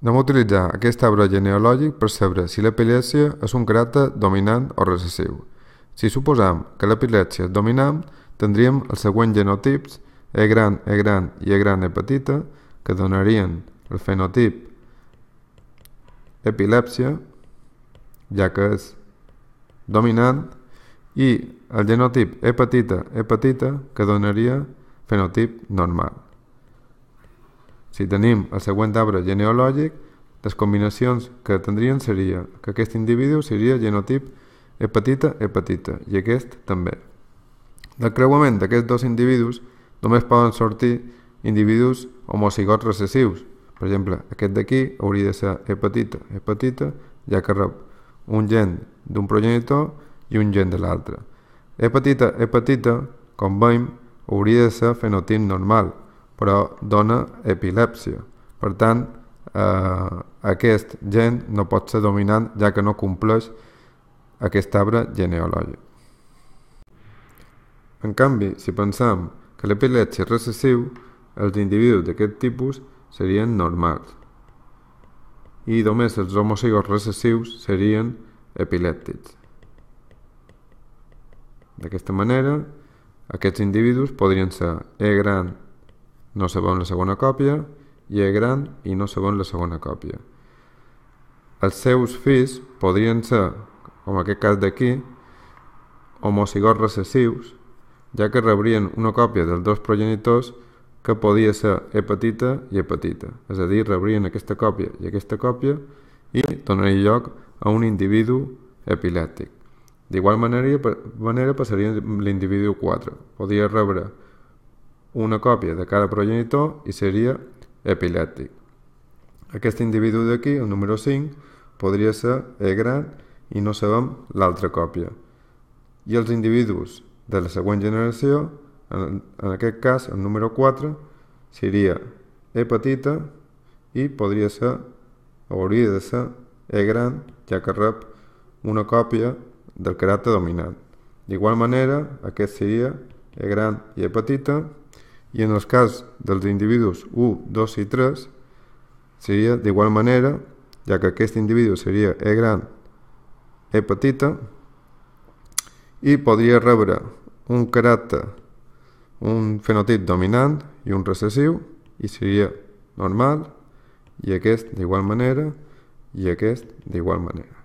Anem a utilitzar aquest arbre genealògic per saber si l'epilèpsia és un caràcter dominant o recessiu. Si suposam que l'epilèpsia és dominant, tindríem els següents genotips E gran, E gran i E gran E petita que donarien el fenotip epilèpsia, ja que és dominant, i el genotip E petita, E petita que donaria fenotip normal. Si tenim el següent arbre genealògic, les combinacions que tindrien seria que aquest individu seria genotip hepatita hepatita i aquest també. Del creuament d'aquests dos individus només poden sortir individus homocigots recessius. Per exemple, aquest d'aquí hauria de ser hepatita hepatita ja que rep un gen d'un progenitor i un gen de l'altre. Hepatita hepatita, com veiem, hauria de ser fenotip normal, però dona epilèpsia. Per tant, eh, aquest gen no pot ser dominant ja que no compleix aquest arbre genealògic. En canvi, si pensem que l'epilèpsia és recessiu, els individus d'aquest tipus serien normals i només els homocigos recessius serien epilèptics. D'aquesta manera, aquests individus podrien ser E gran no en la segona còpia, i E gran i no en la segona còpia. Els seus fills podrien ser, com aquest cas d'aquí, homocigots recessius, ja que rebrien una còpia dels dos progenitors que podia ser E petita i E petita, és a dir, rebrien aquesta còpia i aquesta còpia i donaria lloc a un individu epilèptic. D'igual manera, manera passaria l'individu 4. Podria rebre una còpia de cada progenitor i seria epilèptic. Aquest individu d'aquí, el número 5, podria ser E gran i no sabem l'altra còpia. I els individus de la següent generació, en, en aquest cas el número 4, seria E petita i podria ser, hauria de ser E gran, ja que rep una còpia del caràcter dominant. D'igual manera, aquest seria E gran i E petita, i en el cas dels individus 1, 2 i 3 seria d'igual manera, ja que aquest individu seria E gran, E petita, i podria rebre un caràcter, un fenotip dominant i un recessiu, i seria normal, i aquest d'igual manera, i aquest d'igual manera.